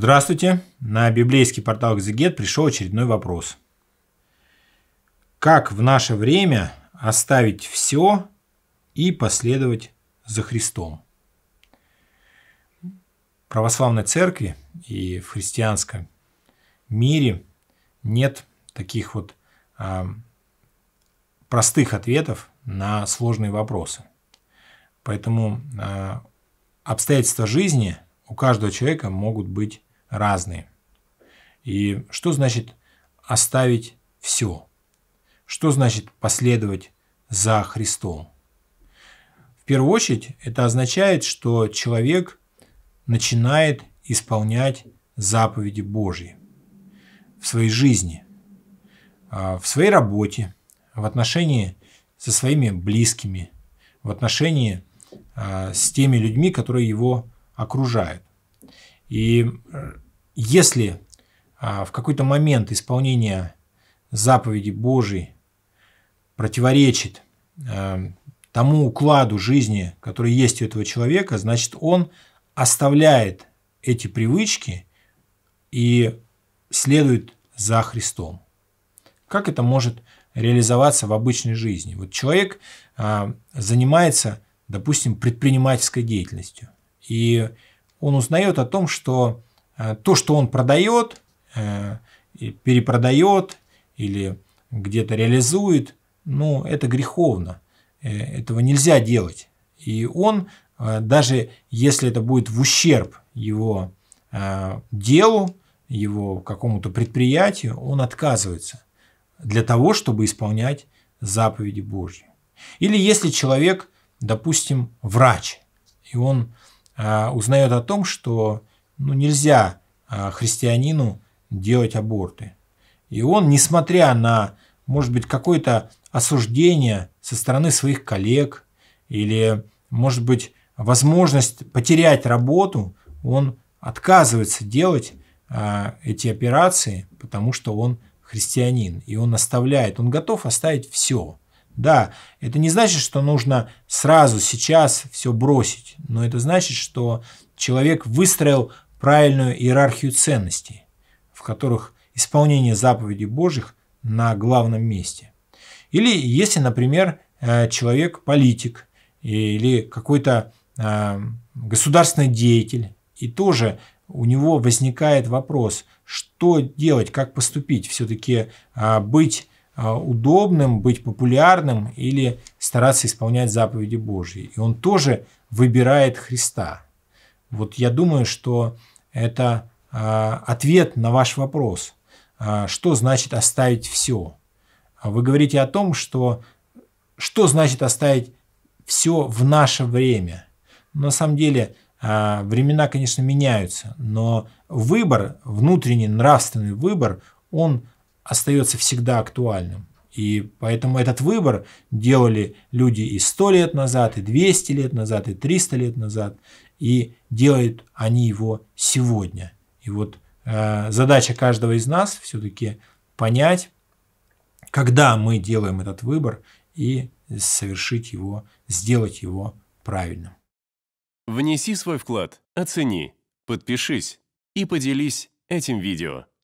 Здравствуйте! На библейский портал «Экзегет» пришел очередной вопрос. Как в наше время оставить все и последовать за Христом? В православной церкви и в христианском мире нет таких вот а, простых ответов на сложные вопросы. Поэтому а, обстоятельства жизни – у каждого человека могут быть разные. И что значит оставить все? Что значит последовать за Христом? В первую очередь это означает, что человек начинает исполнять заповеди Божьи в своей жизни, а, в своей работе, в отношении со своими близкими, в отношении а, с теми людьми, которые его окружают. И э, если а, в какой-то момент исполнение заповеди Божьей противоречит э, тому укладу жизни, который есть у этого человека, значит, он оставляет эти привычки и следует за Христом. Как это может реализоваться в обычной жизни? Вот человек а, занимается, допустим, предпринимательской деятельностью, и он узнает о том, что э, то, что он продает, э, перепродает или где-то реализует, ну, это греховно, э, этого нельзя делать. И он, даже если это будет в ущерб его делу, его какому-то предприятию, он отказывается для того, чтобы исполнять заповеди Божьи. Или если человек, допустим, врач, и он а, узнает о том, что ну, нельзя а, христианину делать аборты. И он, несмотря на, может быть, какое-то осуждение со стороны своих коллег или, может быть, возможность потерять работу, он отказывается делать а, эти операции, потому что он христианин, и он оставляет, он готов оставить все – да, это не значит, что нужно сразу, сейчас все бросить, но это значит, что человек выстроил правильную иерархию ценностей, в которых исполнение заповедей Божьих на главном месте. Или если, например, э, человек политик или какой-то э, государственный деятель, и тоже у него возникает вопрос, что делать, как поступить, все-таки а, быть а, удобным, быть популярным или стараться исполнять заповеди Божьи. И он тоже выбирает Христа. Вот я думаю, что это а, ответ на ваш вопрос. А, что значит оставить все? Вы говорите о том, что что значит оставить все в наше время. На самом деле времена, конечно, меняются, но выбор, внутренний нравственный выбор, он остается всегда актуальным. И поэтому этот выбор делали люди и 100 лет назад, и 200 лет назад, и 300 лет назад, и делают они его сегодня. И вот э, задача каждого из нас все-таки понять, когда мы делаем этот выбор и совершить его, сделать его правильным. Внеси свой вклад, оцени, подпишись и поделись этим видео.